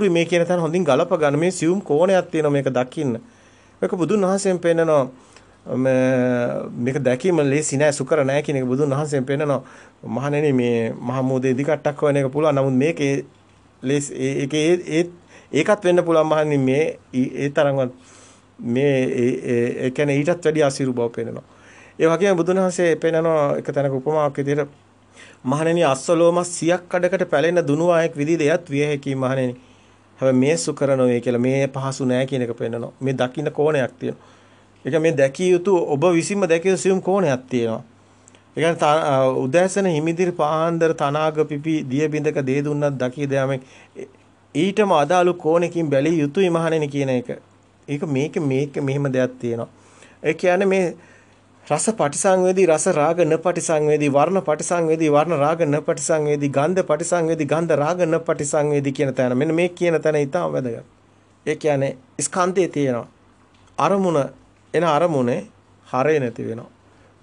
අකුරු මේ කියන තැන හොඳින් ගලප ගන්න මේ සියුම් කෝණයක් තියෙනවා මේක දකින්න. මේක බුදුන් වහන්සේෙන් පෙන්නනවා මේක දැකීම ලේසි නෑ සුකර නෑ කියන එක බුදුන් වහන්සේෙන් පෙන්නනවා. මහණෙනි මේ මහමෝදේ දිකට්ටක් වෙන එක පුළුවන්. නමුත් මේකේ ලේස් ඒකේ ඒකත් වෙන්න පුළුවන් මහණෙනි මේ ඒ තරම්වත් මේ ඒ කියන්නේ ඊටත් වැඩි අසීරු බව පෙන්නනවා. ඒ වගේම බුදුන් වහන්සේ පෙන්නනවා එක තැනක උපමාවක් විදිහට මහණෙනි අස්සලෝම 100ක් කඩකට පැලෙන දුනුවායක් විදිහට එයත් විය හැකි මහණෙනි හැබැයි මේ සුකර නොවේ කියලා මේ පහසු නෑ කියන එක පෙන්නනවා. මේ දකින්න කෝණයක් තියෙනවා. ඒක මේ දැකිය යුතු ඔබ විසින්ම දැකිය සියුම් කෝණයක් තියෙනවා. ඒ කියන්නේ උදෑසන හිමිදිරි පාන්දර තනාග පිපි දිය බිඳක දේ දුන්නත් දකී දෑමෙන් ඊටම අදාළ කෝණකින් බැලිය යුතුයි මහණෙනි කියන එක. ඒක මේක මේක මෙහෙම දෙයක් තියෙනවා. ඒ කියන්නේ මේ රස පටිසංවේදී රස රාග න පටිසංවේදී වර්ණ පටිසංවේදී වර්ණ රාග න පටිසංවේදී ගන්ධ පටිසංවේදී ගන්ධ රාග න පටිසංවේදී කියන තැන මෙන්න මේ කියන තැන ඊටම වැදගත්. ඒ කියන්නේ ස්කන්ධයේ තියෙනවා අරමුණ එන අරමුණේ හරය නැති වෙනවා.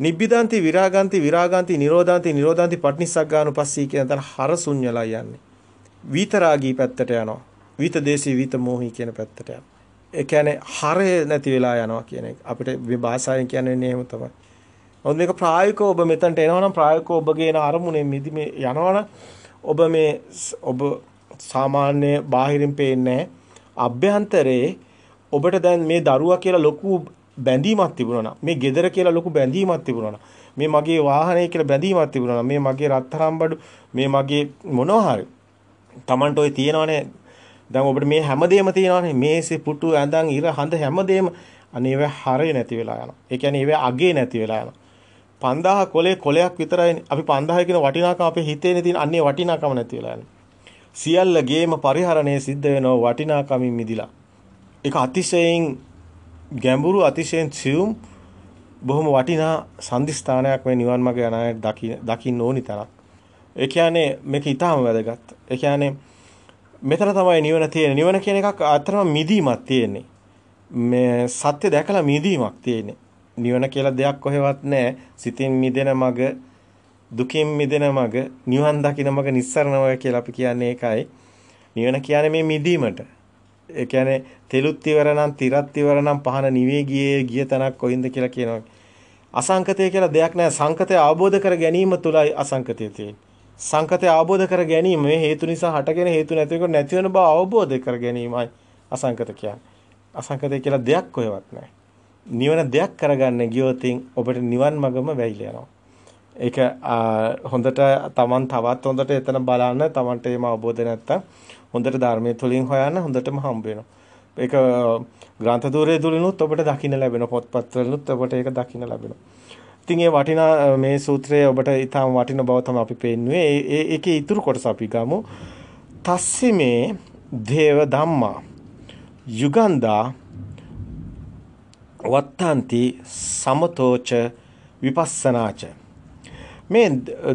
නිබ්බිදාන්ති විරාගාන්ති විරාගාන්ති නිරෝධාන්ති නිරෝධාන්ති පටිනිස්සග්ගානුපස්සී කියන තැන හර ශුන්‍යලා යන්නේ. විතරාගී පැත්තට යනවා. විත දේශී විත මෝහි කියන පැත්තට යනවා. ඒ කියන්නේ හරය නැති වෙලා යනවා කියන එක. අපිට මේ භාෂාවෙන් කියන්නේ එහෙම තමයි. නමුත් මේක ප්‍රායෝගිකව ඔබ මෙතනට එනවනම් ප්‍රායෝගිකව ඔබගේ එන අරමුණේ මිදි මේ යනවනම් ඔබ මේ ඔබ සාමාන්‍ය බාහිරින් පේන්නේ අභ්‍යන්තරේ ඔබට දැන් මේ දරුවා කියලා ලොකු බැඳීමක් තිබුණා මේ ගෙදර කියලා ලොකු බැඳීමක් තිබුණා මේ මගේ වාහනය කියලා බැඳීමක් තිබුණා මේ මගේ රත්තරන් බඩු මේ මගේ මොනවා හරි Tamanට ඔය තියෙනවනේ දැන් ඔබට මේ හැමදේම තියෙනවානේ මේසේ පුටු ඇඳන් ඉර හඳ හැමදේම අනේ ඒවා හරේ නැති වෙලා යනවා. ඒ කියන්නේ ඒවා අගේ නැති වෙලා යනවා. 5000 කොලේ කොලයක් විතරයි අපි 5000 කියන වටිනාකම අපේ හිතේනේ තියෙන අන්නේ වටිනාකම නැති වෙලා යනවා. සියල්ල ගේම පරිහරණය සිද්ධ වෙනවා වටිනාකමින් මිදිලා. ඒක අතිශයින් ගැඹුරු අතිශයින් සියුම් බොහොම වටිනා සම්දිස්ථානයක් මේ නිවන් මාර්ගය යන අය දකින්න ඕනි තරක්. ඒ කියන්නේ මේක ඊටාම වැදගත්. ඒ කියන්නේ මෙතන තමයි නිවන තියෙන්නේ. නිවන කියන එකක් අතරම මිදීමක් තියෙන්නේ. මේ සත්‍ය දැකලා මිදීමක් තියෙන්නේ. නිවන කියලා දෙයක් කොහෙවත් නැහැ. සිතින් මිදෙන මග, දුකින් මිදෙන මග, නිවන් දකින මග, නිස්සරණ මග කියලා අපි කියන්නේ ඒකයි. නිවන කියන්නේ මේ මිදීමට. ඒ කියන්නේ තෙලුත් ඉවර නම්, තිරත් ඉවර නම් පහන නිවේ ගියේ ගිය තනක් කොහින්ද කියලා කියනවා. අසංකතය කියලා දෙයක් නැහැ. සංකතය අවබෝධ කර ගැනීම තුලයි අසංකතය තියෙන්නේ. සංකතය අවබෝධ කර ගැනීම මේ හේතු නිසා හටගෙන හේතු නැතිවෙක නැති වෙන බව අවබෝධ කර ගැනීමයි අසංකත කියන්නේ. අසංකතය කියලා දෙයක් කොහෙවත් නැහැ. නිවන දෙයක් කරගන්න ගියොතින් ඔබට නිවන් මගම වැහිලා යනවා. ඒක හොඳට තමන් තවත් හොඳට එතන බලන්න තමන්ට එහෙම අවබෝධ නැත්තම් හොඳට ධර්මයේ තුලින් හොයන්න හොඳටම හම්බ වෙනවා. ඒක ග්‍රන්ථ ධූරයේ තුලිනුත් ඔබට දකින්න ලැබෙන පොත්පත් වලිනුත් ඔබට ඒක දකින්න ලැබෙනවා. ඉතින් ඒ වටිනා මේ සූත්‍රය ඔබට ඊටම වටින බව තමයි අපි පෙන්නුවේ. ඒ ඒකේ ඊතුරු කොටස අපි ගමු. තස්සිමේ දේව ධම්මා යුගන්දා වත්තාන්ති සමතෝච විපස්සනාච මේ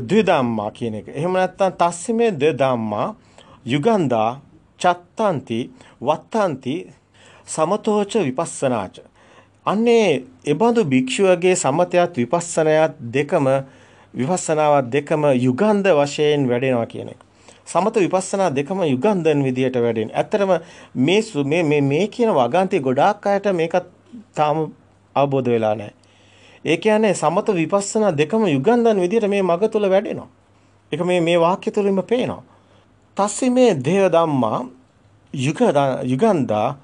ද්විධම්මා කියන එක. එහෙම නැත්නම් තස්සිමේ ද්විධම්මා යුගන්දා චත්තාන්ති වත්තාන්ති සමතෝච විපස්සනාච අන්නේ එබඳු භික්ෂුවගේ සමතයත් විපස්සනයත් දෙකම විපස්සනාවත් දෙකම යුගන්ධ වශයෙන් වැඩෙනවා කියන එක. සමත විපස්සනා දෙකම යුගන්ධන් විදියට වැඩෙන. ඇත්තටම මේ මේ මේ මේ කියන වගන්ති ගොඩාක් අයට මේකත් තාම අවබෝධ වෙලා නැහැ. ඒ කියන්නේ සමත විපස්සනා දෙකම යුගන්ධන් විදියට මේ මග තුල වැඩෙනවා. ඒක මේ මේ වාක්‍ය තුලින්ම පේනවා. තස්සේ මේ දේව ධම්මා යුග යුගන්ධා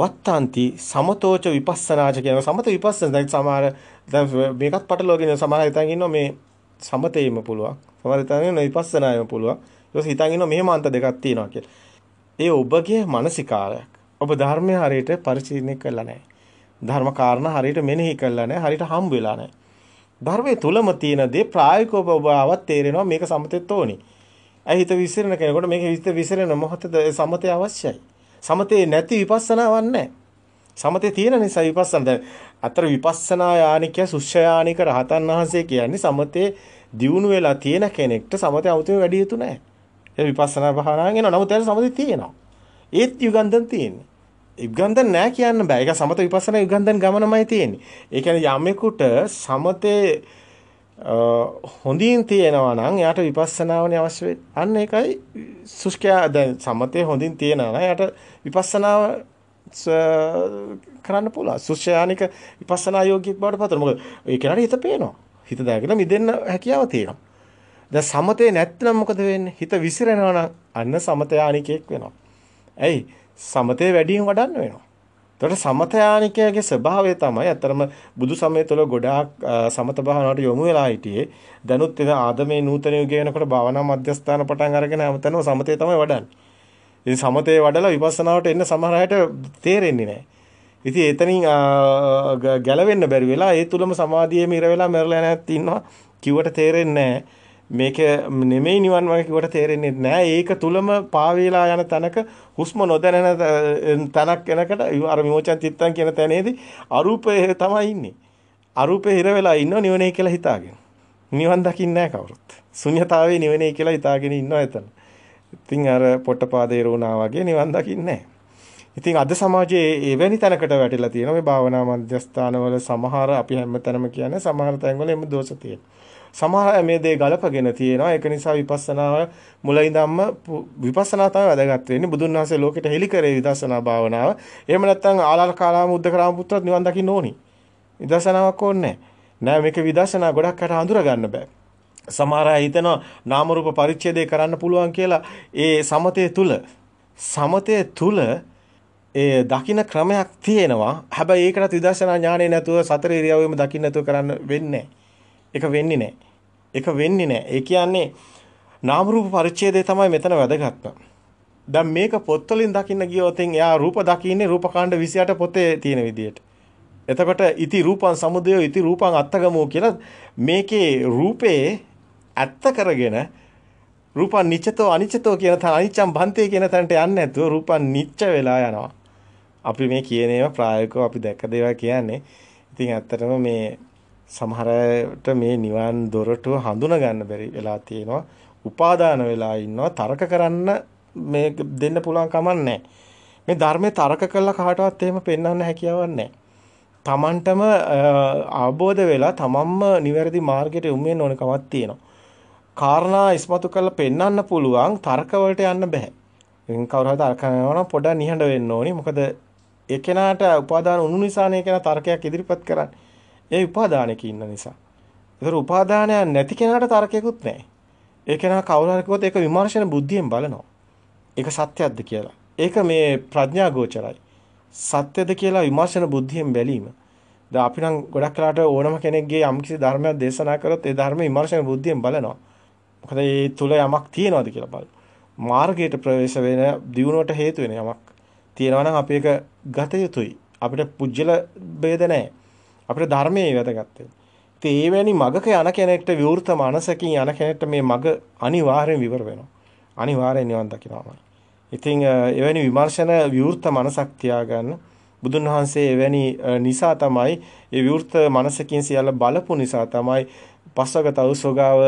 වත්තාන්ති සමතෝච විපස්සනාච කියන සමත විපස්සන දැන් සමහර දැන් මේකත් පටලවාගෙන සමහර හිතන් ඉන්නවා මේ සමතේම පුළුවන් සමහර හිතන් ඉන්නවා විපස්සනායම පුළුවන් ඊට හිතන් ඉන්නවා මෙහෙම අන්ත දෙකක් තියෙනවා කියලා ඒ ඔබගේ මානසිකාරයක් ඔබ ධර්මය හරියට පරිශීලනය කළා නැහැ ධර්ම කාරණා හරියට මෙනෙහි කළා නැහැ හරියට හම්බ වෙලා නැහැ ධර්මයේ තුලම තියෙන දේ ප්‍රායෝගිකව ඔබ ආවත් තේරෙනවා මේක සමතෙත් ඕනේ ඇයි හිත විසිරෙන කෙනෙකුට මේක හිත විසිරෙන මොහොතද සමතය අවශ්‍යයි සමතේ නැති විපස්සනාවක් නැහැ. සමතේ තියෙන නිසා විපස්සන දැන් අතර විපස්සනා යානිකය සුෂ්‍යයානික රහතන් වහන්සේ කියන්නේ සමතේ දියුණු වෙලා තියෙන කෙනෙක්ට සමතේ 아무තේ වැඩි යතු නැහැ. ඒ විපස්සනා භාවනාවෙන් එනවා. නමුත් ඒක සමතේ තියෙනවා. ඒත් යුගන්ධන් තියෙන්නේ. යුගන්ධන් නැහැ කියන්න බෑ. ඒක සමත විපස්සනා යුගන්ධන් ගමනමයි තියෙන්නේ. ඒ කියන්නේ යමෙකුට සමතේ හොඳින් තියෙනවා නම් එයාට විපස්සනාවනේ අවශ්‍ය වෙන්නේ. අන්න ඒකයි සුෂ්කයා දැන් සමතේ හොඳින් තියෙනවා නම් එයාට විපස්සනාව කරන්න පුළුවන්. සුෂ්යානික විපස්සනා යෝගියෙක් බවට පත් වෙනවා. මොකද ඒ කෙනාට හිත පේනවා. හිත දාගෙන මිදෙන්න හැකියාව තියෙනවා. දැන් සමතේ නැත්නම් මොකද වෙන්නේ? හිත විසිරෙනවා නම් අන්න සමතයානිකෙක් වෙනවා. ඇයි? සමතේ වැඩියෙන් වඩන්න වෙනවා. එතකොට සමතයානිකයාගේ ස්වභාවය තමයි අතරම බුදු සමය තුළ ගොඩාක් සමත භාවනාවට යොමු වෙලා හිටියේ. දැනුත් එන ආදමේ නූතන යුගය වෙනකොට භාවනා මධ්‍යස්ථාන පටන් අරගෙන හැමතැනම සමතේ තමයි වඩන්නේ. ඉතින් සමතේ වඩලා විපස්සනාවට එන්න සමහර අයට තේරෙන්නේ නැහැ. ඉතින් එතනින් ගැලවෙන්න බැරි වෙලා ඒ තුලම සමාධියේ මිර වෙලා මැරලා නැත් ඉන්නවා. කිව්වට තේරෙන්නේ නැහැ. මේක නෙමෙයි නිවන් මාර්ගය කිව්වට තේරෙන්නේ නැහැ. ඒක තුලම පාවේලා යන තනක හුස්ම නොදැනෙන තනක් එනකට අර විමෝචන තිත්තන් කියන තැනේදී අරූපය තමයි ඉන්නේ. අරූපේ හිර වෙලා ඉන්නව නිවනේ කියලා හිතාගෙන. නිවන් දකින්නේ නැහැ කවුරුත්. ශුන්‍යතාවේ නිවනේ කියලා හිතාගෙන ඉන්නවා එතන. ඉතින් අර පොට්ටපාදේ රෝණා වගේ නිවන් දකින්නේ ඉතින් අද සමාජයේ එවැනි තැනකට වැටිලා තියෙනවා මේ භාවනා මධ්‍යස්ථානවල සමහර අපි හැමතැනම කියන්නේ සමහර තැන්වල එමු දෝෂ තියෙනවා. සමහර අය මේ දේ ගලපගෙන තියෙනවා. ඒක නිසා විපස්සනාව මුල ඉඳන්ම විපස්සනා තමයි වැදගත් වෙන්නේ. බුදුන් වහන්සේ ලෝකෙට හෙළි කරේ විදර්ශනා භාවනාව. එහෙම නැත්නම් ආලාර කාලාම උද්දකරාම පුත්‍රත් නිවන් දකින්න ඕනි. විදර්ශනාවක් ඕනේ නෑ. මේක විදර්ශනා ගොඩක් අට අඳුර ගන්න බෑ. සමහර අය හිතනවා නාම රූප පරිච්ඡේදය කරන්න පුළුවන් කියලා. ඒ සමතය තුල සමතය තුල ඒ දකින්න ක්‍රමයක් තියෙනවා. හැබැයි ඒකටත් විදර්ශනා ඥාණය නැතුව සතර ඉරියව්වෙම දකින්න නැතුව කරන්න වෙන්නේ ඒක වෙන්නේ නැහැ. ඒක වෙන්නේ නැහැ. ඒ කියන්නේ නාම රූප පරිච්ඡේදය තමයි මෙතන වැදගත්ම. දැන් මේක පොත්වලින් දකින්න ගියොත් එයා රූප දකින්නේ රූපකාණ්ඩ 28 පොතේ තියෙන විදියට. එතකොට ඉති රූපං සමුදයෝ ඉති රූපං අත්තගමෝ කියලා මේකේ රූපේ ඇත්ත කරගෙන රූපං නිච්චතෝ අනිච්චතෝ කියන තන අනිච්චං බන්තේ කියන තැනට යන්නේ නැතුව රූපං නිච්ච වෙලා යනවා. අපි මේ කියන ඒවා ප්‍රායෝගිකව අපි දැක්ක දේවල් කියන්නේ. ඉතින් ඇත්තටම මේ සමහරට මේ නිවන් දොරටුව හඳුනා ගන්න බැරි වෙලා තියෙනවා. උපාදාන වෙලා ඉන්නවා. තර්ක කරන්න මේ දෙන්න පුළුවන් කමක් මේ ධර්මයේ තර්ක කළා කාටවත් එහෙම පෙන්වන්න හැකියාවක් නැහැ. තමන්ටම අවබෝධ වෙලා තමන්ම නිවැරදි මාර්ගයට යොමු වෙන්න ඕන කමක් තියෙනවා. කාරණා ඉස්මතු කරලා පෙන්වන්න පුළුවන් තර්ක වලට යන්න බෑ. ඉතින් කවුරු හරි තර්ක කරනවා නම් පොඩ්ඩක් නිහඬ වෙන්න ඕනි. මොකද ඒ කෙනාට උපාදාන උණු නිසානේ කියන තර්කයක් ඉදිරිපත් කරන්නේ. ඒ උපාදානෙක ඉන්න නිසා. ඒතර උපාදානයක් නැති කෙනාට තර්කයක්වත් නැහැ. ඒ කෙනා කවුරු හරි කිව්වොත් ඒක විමර්ශන බුද්ධියෙන් බලනවා. ඒක සත්‍යයක්ද කියලා. ඒක මේ ප්‍රඥා ගෝචරයි. සත්‍යද කියලා විමර්ශන බුද්ධියෙන් බැලීම. දැන් අපි නම් ගොඩක් කලකට ඕනම කෙනෙක්ගේ යම්කිසි ධර්මයක් දේශනා කරොත් ඒ ධර්ම විමර්ශන බුද්ධියෙන් බලනවා. මොකද ඒ තුල යමක් තියෙනවද කියලා බලන. මාර්ගයට ප්‍රවේශ වෙන දියුණුවට හේතු වෙන යමක් තියෙනවා නම් අපි ඒක ගත යුතුයි. අපිට පුජ්‍යල ભેද නැහැ. අපිට ධර්මයේ වැදගත් වෙනවා. ඒවැනි මගක යන කෙනෙක්ට විවෘත මනසකින් යන කෙනෙක්ට මේ මග අනිවාර්යෙන් විවර වෙනවා. අනිවාර්යෙන් නිවන් දකිනවාමයි. ඉතින් එවැනි විමර්ශන විවෘත මනසක් තියාගන්න බුදුන් වහන්සේ එවැනි නිසා තමයි ඒ විවෘත මනසකින් සියල්ල බලපු නිසා තමයි පස්වගත අවසෝගාව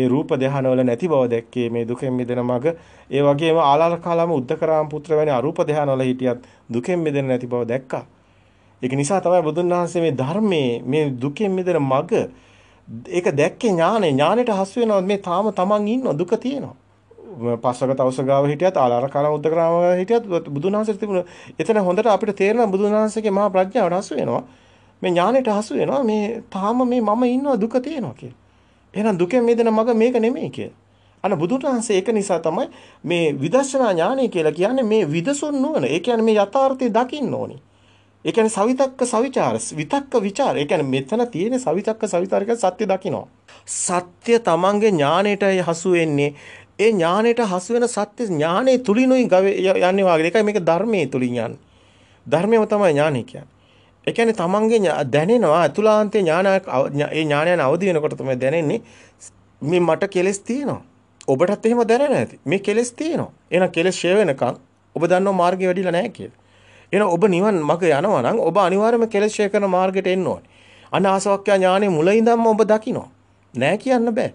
ඒ රූප ධානවල නැති බව දැක්කේ මේ දුකෙන් මිදෙන මග ඒ වගේම ආලාරකාලාම උද්දකරාම පුත්‍ර වැනි අරූප ධානවල හිටියත් දුකෙන් මිදෙන නැති බව දැක්කා ඒක නිසා තමයි බුදුන් වහන්සේ මේ ධර්මයේ මේ දුකෙන් මිදෙන මග ඒක දැක්කේ ඥානෙ ඥානෙට හසු වෙනවා මේ තාම තමන් ඉන්නවා දුක තියෙනවා පස්වක තවස ගාව හිටියත් ආලාරකාල උද්දකරාම හිටියත් බුදුන් වහන්සේට තිබුණ එතන හොඳට අපිට තේරෙනවා බුදුන් වහන්සේගේ මහා ප්‍රඥාවට හසු වෙනවා මේ ඥානෙට හසු වෙනවා මේ තාම මේ මම ඉන්නවා දුක තියෙනවා කියලා එහෙනම් දුකෙන් මිදෙන මග මේක නෙමෙයි කියලා අන්න බුදුන් වහන්සේ ඒක නිසා තමයි මේ විදර්ශනා ඥානය කියලා කියන්නේ මේ විදසොන් නුවණ ඒ කියන්නේ මේ යථාර්ථය දකින්න ඕනේ ඒ කියන්නේ සවිතක්ක සවිචාර විතක්ක ਵਿਚාර. ඒ කියන්නේ මෙතන තියෙන සවිතක්ක සවිචාරික සත්‍ය දකිනවා. සත්‍ය තමන්ගේ ඥාණයටයි හසු වෙන්නේ. ඒ ඥාණයට හසු වෙන සත්‍ය ඥාණය තුලිනුයි යන්නේ වාගේ. ඒකයි මේක ධර්මයේ තුලින් යන්නේ. ධර්මයම තමයි ඥාණය කියන්නේ. ඒ කියන්නේ තමන්ගේ දැනෙනවා අතුලාන්තේ ඥානයක් ඒ ඥාණයන අවදි වෙනකොට තමයි දැනෙන්නේ මේ මට කෙලස් තියෙනවා. ඔබටත් එහෙම දැනෙන්න ඇති. මේ කෙලස් තියෙනවා. එහෙනම් කෙලස් ෂේ වෙනකන් ඔබ දන්නව මාර්ගය වැඩිලා නැහැ කියලා. එන ඔබ නිවන් මග යනවා නම් ඔබ අනිවාර්යයෙන්ම කෙලෙස් ශේකරන මාර්ගයට එන්න ඕනේ. අන්න ආසවක්ඛ්‍ය ඥානෙ මුල ඉඳන්ම ඔබ දකිනවා. නෑ කියන්න බෑ.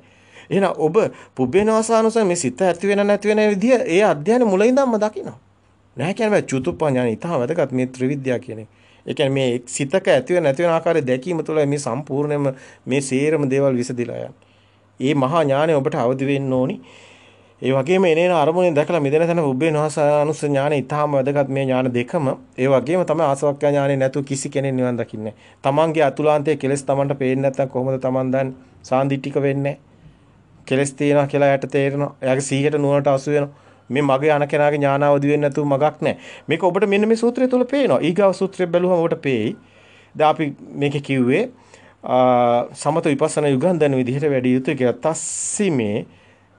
එහෙනම් ඔබ පුබ්බේනවාසානුසාර මේ සිත ඇති වෙන නැති වෙන විදිය ඒ අධ්‍යයන මුල ඉඳන්ම දකිනවා. නෑ කියන්නේ බෑ චුතුප්පඥානෙ ඉතාම වැදගත් මේ ත්‍රිවිද්‍යාව කියන්නේ. ඒ කියන්නේ මේ සිතක ඇති වෙන නැති වෙන ආකාරය දැකීම තුළ මේ සම්පූර්ණයෙන්ම මේ සේරම දේවල් විසදිලා යන්නේ. මේ මහා ඥානය ඔබට අවදි වෙන්න ඕනි. ඒ වගේම එනේන අරමුණෙන් දැකලා මිදෙන තැන උබ්බේ නොහස අනුස්ස ඥානෙ ඊටාම වැදගත් මේ ඥාන දෙකම. ඒ වගේම තමයි ආසවක්ඛ්‍ය ඥානෙ නැතු කිසි කෙනෙක් නිවන් දකින්නේ. තමන්ගේ අතුලාන්තයේ කෙලෙස් තමන්ට පේන්නේ නැත්නම් කොහොමද තමන් දන්නේ? සාන්දිටික වෙන්නේ. කෙලෙස් තියනවා කියලා යට තේරෙනවා. එයාගේ සීහෙට නුවණට අසු වෙනවා. මේ මගේ අන කෙනාගේ ඥානාවදි වෙන්නේ නැතුව මගක් නැහැ. මේක ඔබට මෙන්න මේ සූත්‍රය තුල පේනවා. ඊගාව සූත්‍රය බැලුවම ඔබට පේයි. දැන් අපි මේකේ කිව්වේ සමත විපස්සනා යුගන්ධන විදිහට වැඩි යුතුයි කියලා. තස්සිමේ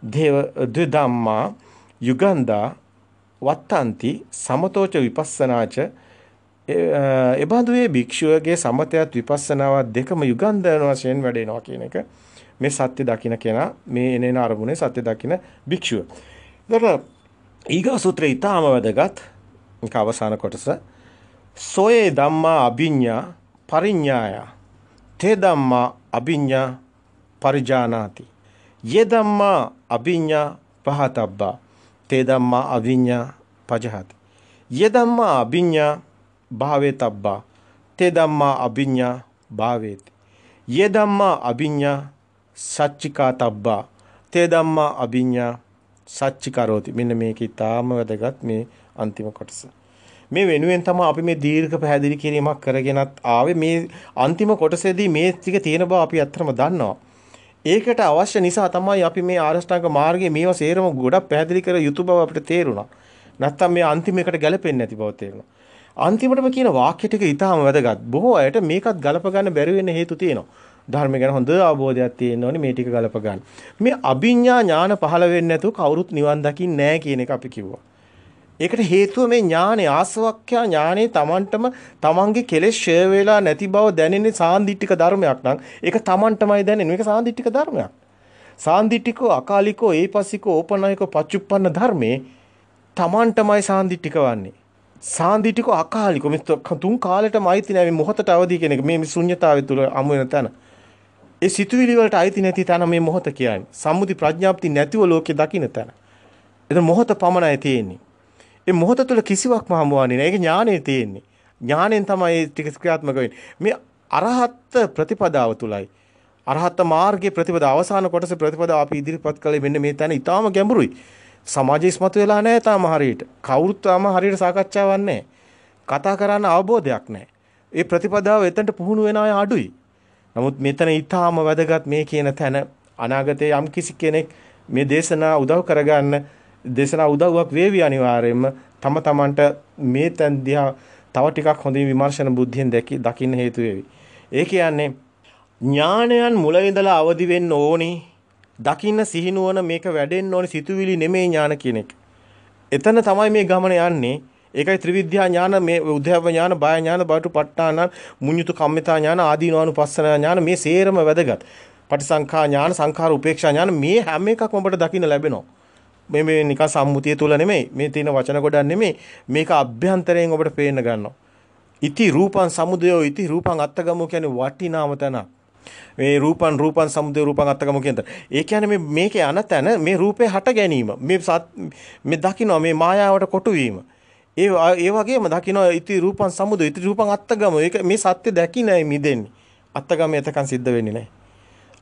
දේව ද්විධම්මා යුගන්දා වත්තන්ති සමතෝච විපස්සනාච එබඳුයේ භික්ෂුවගේ සමතයත් විපස්සනාවත් දෙකම යුගන්ධන වශයෙන් වැඩෙනවා කියන එක මේ සත්‍ය දකින්න කෙනා මේ එනේන අරමුණේ සත්‍ය දකින්න භික්ෂුව. එතකොට ඊගා සූත්‍රය ඊටාම වැදගත් ඒක අවසාන කොටස. සෝයේ ධම්මා අභිඤ්ඤා පරිඤ්ඤාය. තේ ධම්මා අභිඤ්ඤා පරිජානාති. යදම්මා අභිඤ්ඤා පහතබ්බා තේදම්මා අභිඤ්ඤා පජහත යදම්මා අභිඤ්ඤා භාවේතබ්බා තේදම්මා අභිඤ්ඤා භාවේති යදම්මා අභිඤ්ඤා සච්චිකාතබ්බා තේදම්මා අභිඤ්ඤා සච්චිකරෝති මෙන්න මේක ඊටාම වැදගත් මේ අන්තිම කොටස මේ වෙනුවෙන් තමයි අපි මේ දීර්ඝ පැහැදිලි කිරීමක් කරගෙනත් ආවේ මේ අන්තිම කොටසේදී මේ ටික තියෙන බව අපි අත්‍තරම දන්නවා ඒකට අවශ්‍ය නිසා තමයි අපි මේ ආරෂ්ඨාංග මාර්ගයේ මේවා සේරම ගොඩක් පැහැදිලි කර යුතු බව අපිට තේරුණා. නැත්තම් මේ අන්තිමේකට ගැලපෙන්නේ නැති බව තේරුණා. අන්තිමටම කියන වාක්‍ය ටික ඊටාම වැදගත්. බොහෝ අයට මේකත් ගලප ගන්න බැරි වෙන හේතු තියෙනවා. ධර්ම ගැන හොඳ අවබෝධයක් තියෙන්න ඕනේ මේ ටික ගලප ගන්න. මේ අභිඥා ඥාන පහළ වෙන්නේ නැතුව කවුරුත් නිවන් දකින්නේ නැහැ කියන එක අපි කිව්වා. ඒකට හේතුව මේ ඥානෙ ආසවක්ඛ්‍යා ඥානෙ Tamanටම Tamanගේ කෙලෙස් ෂය වෙලා නැති බව දැනෙන්නේ සාන්දිටික ධර්මයක් නම් ඒක Tamanටමයි දැනෙන්නේ. මේක සාන්දිටික ධර්මයක්. සාන්දිටිකෝ අකාලිකෝ ඒපසිකෝ ඕපනායිකෝ පච්චුප්පන්න ධර්මේ Tamanටමයි සාන්දිටික වන්නේ. සාන්දිටිකෝ අකාලිකෝ මේ තුන් කාලෙටම අයිති නැහැ මේ මොහොතට අවදි කියන එක. මේ ශුන්්‍යතාවය තුල අමු වෙන තැන. ඒ සිතුවිලි වලට අයිති නැති තැන මේ මොහොත කියන්නේ. සම්මුති ප්‍රඥාප්ති නැතිව ලෝකේ දකින්න තැන. එතන මොහොත පමණයි තියෙන්නේ. ඒ මොහොත තුළ කිසිවක්ම හමුවන්නේ නැහැ. ඒක ඥානෙ තියෙන්නේ. ඥානෙන් තමයි ඒ ටික ක්‍රියාත්මක වෙන්නේ. මේ අරහත් ප්‍රතිපදාව තුලයි අරහත් මාර්ගයේ ප්‍රතිපදාව අවසාන කොටස ප්‍රතිපදාව අපි ඉදිරිපත් කළේ මෙන්න මේ තැන ඊටාම ගැඹුරුයි. සමාජය ඉස්මතු වෙලා නැහැ තාම හරියට. කවුරුත් තාම හරියට සාකච්ඡාවක් නැහැ. කතා කරන්න අවබෝධයක් නැහැ. ඒ ප්‍රතිපදාව එතනට පුහුණු වෙන අය අඩුයි. නමුත් මෙතන ඊටාම වැදගත් මේ කියන තැන අනාගතයේ යම් කිසි කෙනෙක් මේ දේශනා උදව් කරගන්න දේශනා උදව්වක් වේවි අනිවාර්යයෙන්ම තම තමන්ට මේ තැන් දිහා තව ටිකක් හොඳින් විමර්ශන බුද්ධියෙන් දකින්න හේතු වේවි. ඒ කියන්නේ ඥානයන් මුල ඉඳලා අවදි වෙන්න ඕනි. දකින්න සිහිනුවන මේක වැඩෙන්න ඕනි සිතුවිලි නෙමේ ඥාන කියන එක. එතන තමයි මේ ගමන යන්නේ. ඒකයි ත්‍රිවිද්‍යා ඥාන මේ උද්‍යව ඥාන බය ඥාන බාටුපට්ඨාන මුඤ්ඤුතු කම්මිතා ඥාන ආදීනවානුපස්සන ඥාන මේ සේරම වැදගත්. පටිසංඛා ඥාන සංඛාර උපේක්ෂා ඥාන මේ හැම එකක්ම ඔබට දකින්න ලැබෙනවා. මේ මේ නිකන් සම්මුතිය තුල නෙමෙයි මේ තියෙන වචන ගොඩක් නෙමෙයි මේක අභ්‍යන්තරයෙන් ඔබට පේන්න ගන්නවා ඉති රූපං සමුදයෝ ඉති රූපං අත්තගමෝ කියන්නේ වටිනාම තැනක් මේ රූපන් රූපන් සමුදය රූපන් අත්තගම කියන තැන. ඒ කියන්නේ මේ මේකේ අනතන මේ රූපේ හට ගැනීම. මේ සත් මේ දකින්න මේ මායාවට කොටු වීම. ඒ ඒ වගේම දකින්න ඉති රූපන් සමුදය ඉති රූපන් අත්තගම. ඒක මේ සත්‍ය දකින්නයි මිදෙන්නේ. අත්තගම එතකන් සිද්ධ වෙන්නේ නැහැ.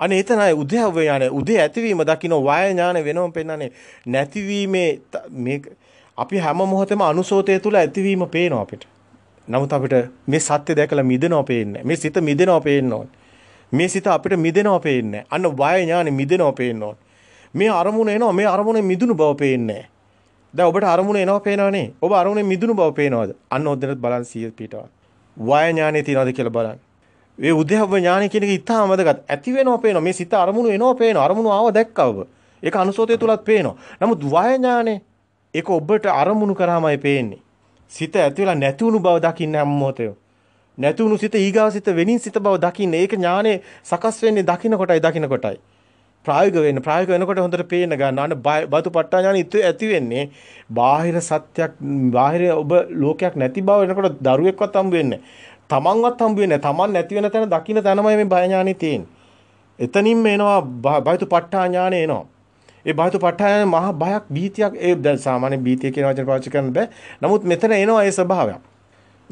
අනේ එතන උදයව ඥාන උදේ ඇතිවීම දකින්න වාය ඥාන වෙනවම පෙන්වන්නේ නැතිවීමේ මේ අපි හැම මොහොතෙම අනුසෝතය තුල ඇතිවීම පේනවා අපිට. නමුත් අපිට මේ සත්‍ය දැකලා මිදෙනවා පේන්නේ මේ සිත මිදෙනවා පේන්නේ මේ සිත අපිට මිදෙනවා පේන්නේ අන්න වාය ඥානෙ මිදෙනවා පේන්නේ මේ අරමුණ එනවා මේ අරමුණේ මිදුණු බව පේන්නේ දැන් ඔබට අරමුණ එනවා පේනවනේ ඔබ අරමුණේ මිදුණු බව පේනවද අන්න ඔතනත් බලන් සිය පිටව වාය ඥානෙ තියනවද කියලා බලන්න මේ උද්‍යප්ප ඥානය කියන එක ඉතාම වැදගත්. ඇති වෙනව පේනවා. මේ සිත අරමුණු එනව පේනවා. අරමුණු ආව දැක්කව. ඒක අනුසෝතය තුලත් පේනවා. නමුත් වය ඥානය ඒක ඔබට අරමුණු කරාමයි පේන්නේ. සිත ඇති වෙලා නැති බව දකින්න හැම මොහොතේම. නැතුණු සිත ඊගාව සිත වෙනින් සිත බව දකින්න. ඒක ඥානේ සකස් වෙන්නේ දකින්න කොටයි දකින්න කොටයි. ප්‍රායෝගික වෙන්න ප්‍රායෝගික වෙනකොට හොඳට පේන ගන්න. අන්න බතුපට්ටා ඥාන ඇති වෙන්නේ බාහිර සත්‍යක් බාහිර ඔබ ලෝකයක් නැති බව වෙනකොට දරුවෙක්වත් හම්බ වෙන්නේ තමන්වත් හම්බ වෙන්නේ තමන් නැති වෙන තැන දකින්න තැනමයි මේ භය ඥානෙ තියෙන්නේ එතනින්ම එනවා බයතුපත්ඨා ඥානෙ එනවා ඒ බයතුපත්ඨා මහ බයක් බීතියක් ඒ දැන් සාමාන්‍ය බීතිය කියන වචන පාවිච්චි කරන්න බෑ නමුත් මෙතන එනවා ඒ ස්වභාවය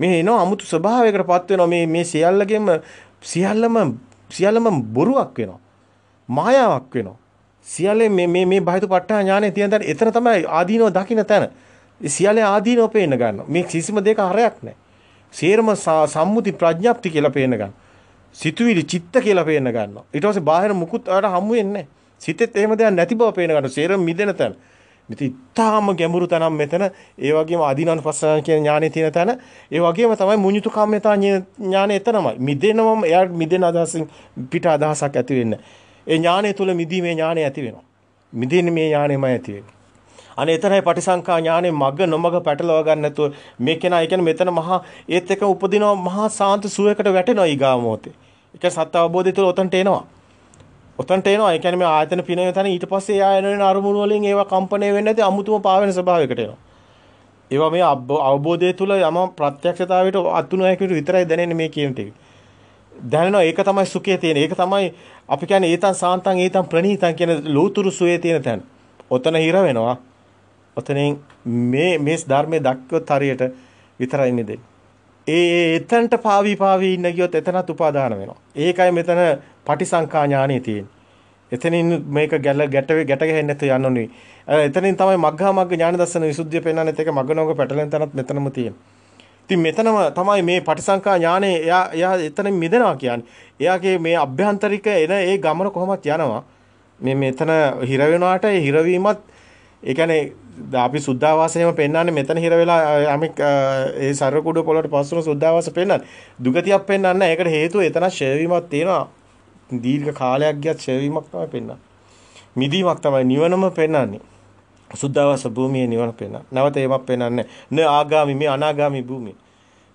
මේ එනවා 아무තු ස්වභාවයකටපත් වෙනවා මේ මේ සියල්ලගෙම සියල්ලම සියල්ලම බොරුවක් වෙනවා මායාවක් වෙනවා සියල්ලේ මේ මේ මේ බයතුපත්ඨා ඥානෙ තියෙන තැන එතන තමයි ආදීනව දකින්න තැන සියල්ලේ ආදීනව පේන්න ගන්නවා මේ කිසිම දෙයක හරයක් නැහැ සේරම සම්මුති ප්‍රඥප්ති කියලා පේන ගන්න. සිතුවිලි චිත්ත කියලා පේන ගන්නවා. ඊට පස්සේ බාහිර මුකුත් ඔයාලට හමු වෙන්නේ සිතෙත් එහෙම දෙයක් නැති බව පේන ගන්න. සේරම මිදෙන තැන. ඉතින් තාම ගැඹුරු තැනක් මෙතන ඒ වගේම අදිනනුපස්සන කියන ඥානෙ තියෙන තැන ඒ වගේම තමයි මුඤ්ඤුතු කම්මතා ඥානෙ එතනමයි මිදෙනවම එයා මිදෙන අදහසින් පිට අදහසක් ඇති වෙන්නේ ඒ ඥානය තුල මිදීමේ ඥානය ඇති වෙනවා මිදෙන්නේ මේ ඥානෙමයි ඇති වෙන්නේ අනේ එතරම් පටිසංකා ඥානෙ මග නොමග පැටලව ගන්න නැතුව මේ කෙනා ඒ කියන්නේ මෙතන මහා ඒත් එක උපදිනවා මහා සාන්ත සුවයකට වැටෙනවා ඊගා මොහොතේ. ඒ කියන්නේ සත්‍ය අවබෝධය තුළ ඔතනට එනවා. ඔතනට එනවා. ඒ කියන්නේ මේ ආයතන පිනවෙන තැන ඊට පස්සේ ආයන වෙන අරමුණු වලින් ඒවා කම්පණය වෙන්නේ නැති අමුතුම පාවෙන ස්වභාවයකට එනවා. ඒවා මේ අවබෝධය තුළ යම ප්‍රත්‍යක්ෂතාවයට අතුණුයකට විතරයි දැනෙන්නේ මේ කියන ටික. දැනෙනවා ඒක තමයි සුඛය තියෙන. ඒක තමයි අපි කියන්නේ ඒතන් සාන්තං ඒතන් ප්‍රණීතං කියන ලෝතුරු සුවේ තියෙන තැන. ඔතන හිර වෙනවා. ඔතනින් මේ මේ ධර්මයේ දක්වොත් හරියට විතරයි නෙදෙන්නේ. ඒ එතනට පාවි පාවි ඉන්න ගියොත් එතනත් උපාදාන වෙනවා. ඒකයි මෙතන පටිසංකා ඥානෙ තියෙන්නේ. එතනින් මේක ගැල ගැටවේ ගැට ගහන්නේ නැතු යන්න ඕනේ. එතනින් තමයි මග්ගා මග්ග ඥාන දර්ශන විසුද්ධිය පෙන්වන්නේත් ඒක මග්ගනෝග පැටලෙන තැනත් මෙතනම තියෙනවා. ඉතින් මෙතනම තමයි මේ පටිසංකා ඥානෙ එයා එයා එතනින් මිදෙනවා කියන්නේ. එයාගේ මේ අභ්‍යන්තරික එන ඒ ගමන කොහොමද යනවා. මේ මෙතන හිර වෙනාට ඒ හිරවීමත් ඒ කියන්නේ අපි සුද්ධාවාසයේම පෙන්වන්නේ මෙතන හිර වෙලා යමෙක් ඒ සර්ව කුඩු පොළොට පස්සුන සුද්ධාවාස පෙන්වන්නේ. දුගතියක් පෙන්වන්නේ නැහැ. ඒකට හේතුව එතන ෂේවීමක් තියෙනවා. දීර්ඝ කාලයක් ගියත් ෂේවීමක් තමයි පෙන්වන්නේ. මිදීමක් තමයි නිවනම පෙන්වන්නේ. සුද්ධාවාස භූමියේ නිවන පෙන්වන. නැවත ඒවක් පෙන්වන්නේ න ආගාමි මේ අනාගාමි භූමිය.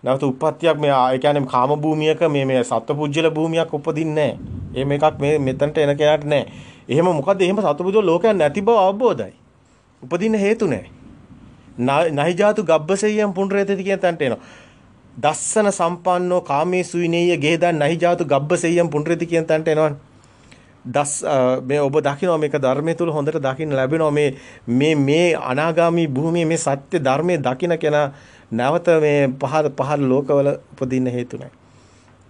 නැවත උප්පත්තියක් මේ ඒ කියන්නේ කාම භූමියක මේ මේ සත්පුජ්‍යල භූමියක් උපදින්නේ නැහැ. එහෙම එකක් මේ මෙතනට එන කෙනාට නැහැ. එහෙම මොකද එහෙම සත්පුජ්‍යල ලෝකයක් නැති බව අවබෝධයි. උපදින්න හේතු නැහැ. නහිජාතු ගබ්බසෙයම් පුණ්ඩරේතති කියන තැනට එනවා. දස්සන සම්පන්නෝ කාමේ සුවිනේය ගේදන් නහිජාතු ගබ්බසෙයම් පුණ්ඩරේති කියන තැනට එනවනේ. දස් මේ ඔබ දකිනවා මේක ධර්මයේ තුල හොඳට දකින්න ලැබෙනවා මේ මේ මේ අනාගාමි භූමියේ මේ සත්‍ය ධර්මයේ දකින්න කෙනා නැවත මේ පහළ පහළ ලෝකවල උපදින්න හේතු නැහැ.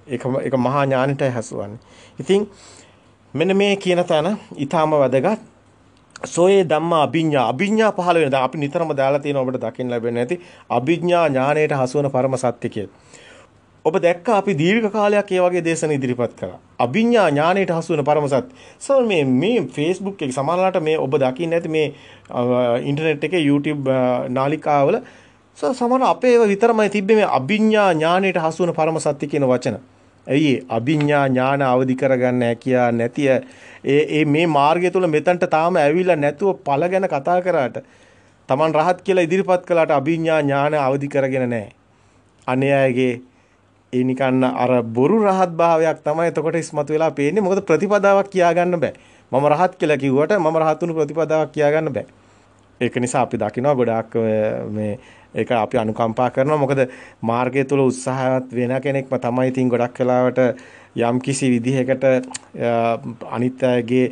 ඒක ඒක මහා ඥානෙටයි හසුවන්නේ. ඉතින් මෙන්න මේ කියන තැන ඊටාම වැදගත්. සෝයේ ධම්මා අභිඥා අභිඥා පහළ වෙන දැන් අපි නිතරම දාලා තියෙන ඔබට දකින්න ලැබෙන්නේ නැති අභිඥා ඥාණයට හසු වෙන පරම සත්‍ය කියලා. ඔබ දැක්ක අපි දීර්ඝ කාලයක් ඒ වගේ දේශන ඉදිරිපත් කළා. අභිඥා ඥාණයට හසු වෙන පරම සත්‍ය. සර් මේ මේ Facebook එකේ සමහරලාට මේ ඔබ දකින්න ඇති මේ ඉන්ටර්නෙට් එකේ YouTube නාලිකාවල සමහර අපේ ඒවා විතරමයි තිබ්බේ මේ අභිඥා ඥාණයට හසු වෙන පරම සත්‍ය කියන වචන. ඇයි අභිඥා ඥාන අවදි කරගන්න හැකියා නැතිය ඒ මේ මාර්ගය තුල මෙතනට තාම ඇවිල්ලා නැතුව ඵල ගැන කතා කරාට Taman rahat කියලා ඉදිරිපත් කළාට අභිඥා ඥාන අවදි කරගෙන නැහැ. අනේ අයගේ ඒ නිකන් අර බොරු රහත් භාවයක් තමයි එතකොට ඉස්මතු වෙලා පේන්නේ. මොකද ප්‍රතිපදාවක් කියාගන්න බෑ. මම රහත් කියලා කිව්වට මම රහතුණු ප්‍රතිපදාවක් කියාගන්න බෑ. ඒක නිසා අපි දකිනවා ගොඩාක් මේ ඒක අපි අනුකම්පා කරනවා. මොකද මාර්ගය තුල උත්සාහවත් වෙන කෙනෙක්ම තමයි තින් ගොඩක් වෙලාවට යම් කිසි විදිහකට අනිත් අයගේ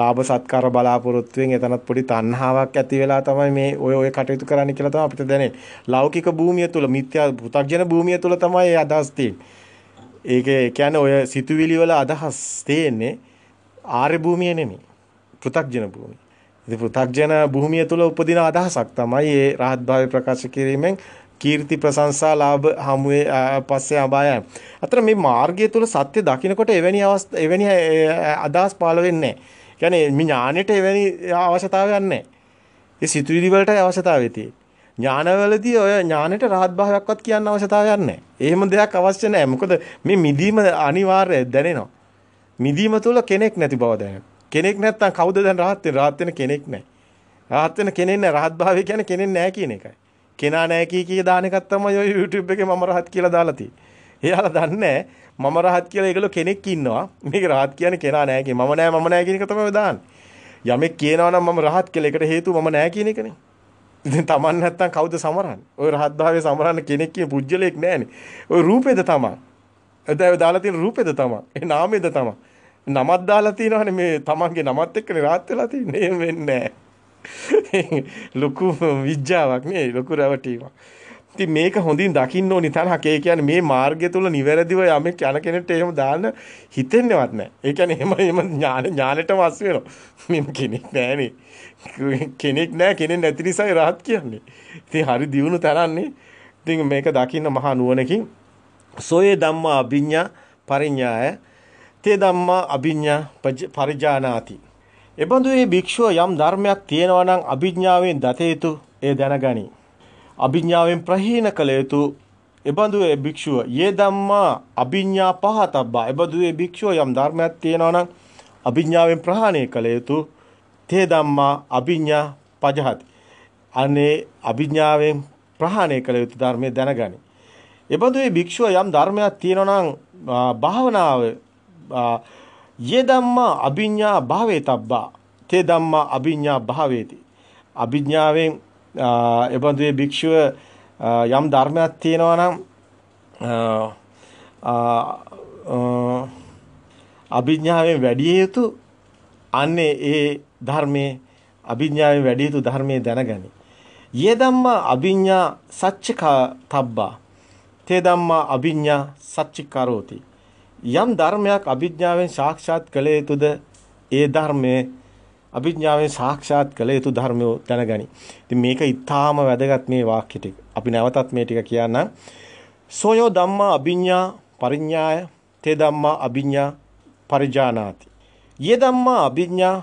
ලාභ සත්කාර බලාපොරොත්තුෙන් එතනත් පොඩි තණ්හාවක් ඇති වෙලා තමයි මේ ඔය ඔය කටයුතු කරන්න කියලා තමයි අපිට දැනෙන්නේ. ලෞකික භූමිය තුල මිත්‍යා පු탁ජන භූමිය තුල තමයි අදහස් තියෙන්නේ. ඒක කියන්නේ ඔය සිතුවිලි වල අදහස් තියෙන්නේ ආර්ය භූමිය නෙමෙයි. පු탁ජන භූමිය. ඉතින් පෘථග්ජන භූමිය තුල උපදින අදහසක් තමයි ඒ රහත් භාවය ප්‍රකාශ කිරීමෙන් කීර්ති ප්‍රශංසා ලාභ හමුවේ පස්සේ අබායයි. අතර මේ මාර්ගය තුල සත්‍ය දකින්නකොට එවැනි අවස්ථා එවැනි අදහස් පහළ වෙන්නේ නැහැ. කියන්නේ මේ ඥානෙට එවැනි අවශ්‍යතාවයක් නැහැ. ඒ සිතුවිලි වලට අවශ්‍යතාවය තියෙන්නේ. ඥානවලදී ඔය ඥානෙට රහත් භාවයක්වත් කියන්න අවශ්‍යතාවයක් නැහැ. එහෙම දෙයක් අවශ්‍ය නැහැ. මොකද මේ මිදීම අනිවාර්යයි දැනෙනවා. මිදීම තුල කෙනෙක් නැති බව දැනෙනවා. කෙනෙක් නැත්තම් කවුද දැන් රහත් වෙන්නේ? රහත් වෙන කෙනෙක් නැහැ. රහත් වෙන කෙනෙක් නැහැ. රහත් භාවය කියන්නේ කෙනෙක් නැහැ කියන එකයි. කෙනා නැහැ කී කී දාන එකක් තමයි ඔය YouTube එකේ මම රහත් කියලා දාලා තියෙන්නේ. එයාලා දන්නේ මම රහත් කියලා ඒගොල්ලෝ කෙනෙක් ඉන්නවා. මේක රහත් කියන්නේ කෙනා නැහැ කියන. මම නැහැ මම නැහැ කියන එක තමයි ඔය දාන්නේ. යමෙක් කියනවා නම් මම රහත් කියලා ඒකට හේතුව මම නැහැ කියන එකනේ. ඉතින් Taman නැත්තම් කවුද සමරන්නේ? ඔය රහත් භාවයේ සමරන්න කෙනෙක් කියන පුජ්‍යලයක් නැහැනේ. ඔය රූපේද Taman. එදා ඔය දාලා තියෙන රූපේද Taman. ඒ නාමයේද Taman. නමක් දාලා තියෙනවනේ මේ තමන්ගේ නමත් එක්කනේ රාත් වෙලා තින්නේ. එහෙම වෙන්නේ ලොකු විඥාවක් නේ ලොකු රැවටීමක්. ඉතින් මේක හොඳින් දකින්න ඕනි තරහක. ඒ කියන්නේ මේ මාර්ගය තුල නිවැරදිව යමෙක් යන කෙනෙක්ට එහෙම දාන්න හිතෙන්නේවත් නැහැ. ඒ කියන්නේ එහෙම එහෙම ඥාන ඥානෙටම අස් වෙනවා. මෙම් කෙනෙක් නැහනේ. කෙනෙක් නැහැ කෙනෙක් නැති නිසායි rahat කියන්නේ. ඉතින් හරි දියුණු තරන්නේ. ඉතින් මේක දකින්න මහා නුවණකින් සෝයේ ධම්මා අභිඤ්ඤා පරිඤ්ඤාය තේ ධම්මා අභිඥා පරිජානාති. එබඳු මේ භික්ෂුව යම් ධර්මයක් තියෙනවා නම් අභිඥාවෙන් දත යුතු ඒ දැනගනි. අභිඥාවෙන් ප්‍රහීන කළ යුතු එබඳු ඒ භික්ෂුව යේ ධම්මා අභිඥා පහතබ්බා. එබඳු ඒ භික්ෂුව යම් ධර්මයක් තියෙනවා නම් අභිඥාවෙන් ප්‍රහාණය කළ යුතු තේ ධම්මා අභිඥා පජහති. අනේ අභිඥාවෙන් ප්‍රහාණය කළ යුතු ධර්මයේ දැනගනි. එබඳු මේ භික්ෂුව යම් ධර්මයක් තියෙනවා නම් භාවනාව යේ ධම්මා අභිඥා භාවේ තබ්බා තේ ධම්මා අභිඥා භාවේති අභිඥාවෙන් එබඳුයේ භික්ෂුව යම් ධර්මයක් තියෙනවා නම් අභිඥාවෙන් වැඩි යුතු අන්නේ ඒ ධර්මයේ අභිඥාවෙන් වැඩි යුතු ධර්මයේ දැනගනි. යේ ධම්මා අභිඥා සච්ච තබ්බා. තේ ධම්මා අභිඥා සච්ච කරෝති. යම් ධර්මයක් අභිඥාවෙන් සාක්ෂාත් කළ යුතුද ඒ ධර්මයේ අභිඥාවෙන් සාක්ෂාත් කළ යුතු ධර්මය දැනගනි. ඉතින් මේක ඊටාම වැදගත් මේ වාක්‍ය ටික. අපි නැවතත් මේ ටික කියන්නම්. සෝයෝ ධම්මා අභිඥා පරිඥාය තේ ධම්මා අභිඥා පරිජානාති. යේ ධම්මා අභිඥා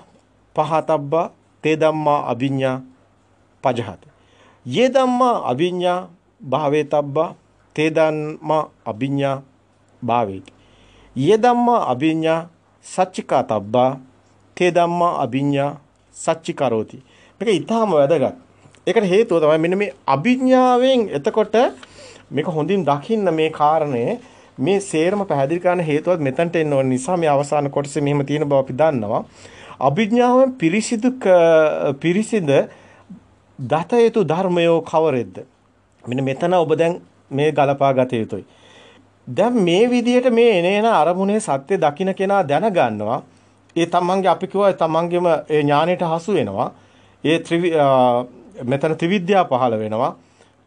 පහතබ්බා තේ ධම්මා අභිඥා පජහති. යේ ධම්මා අභිඥා භාවේතබ්බා තේ ධම්මා අභිඥා භාවේති. යේ ධම්මා අභිඤ්ඤා සච්චිකාතබ්බා තේ ධම්මා අභිඤ්ඤා සච්චිකරෝති මේක ඊටාම වැදගත් ඒකට හේතුව තමයි මෙන්න මේ අභිඥාවෙන් එතකොට මේක හොඳින් දකින්න මේ කාරණය මේ සේරම පැහැදිලි කරන හේතුවත් මෙතනට එන්න ඕන නිසා මේ අවසාන කොටසේ මෙහෙම තියෙන බව අපි දන්නවා. අභිඥාවෙන් පිරිසිදු පිරිසිඳ දත යුතු ධර්මයෝ කවරෙද්ද? මෙන්න මෙතන ඔබ දැන් මේ ගලපා ගත යුතුයි. දැන් මේ විදිහට මේ එනේන අරමුණේ සත්‍ය දකින්න කෙනා දැනගන්නවා. ඒ තමන්ගේ අපි කිව්වා තමන්ගේම ඒ ඥාණයට හසු වෙනවා. ඒ මෙතන ත්‍රිවිද්‍යා පහළ වෙනවා.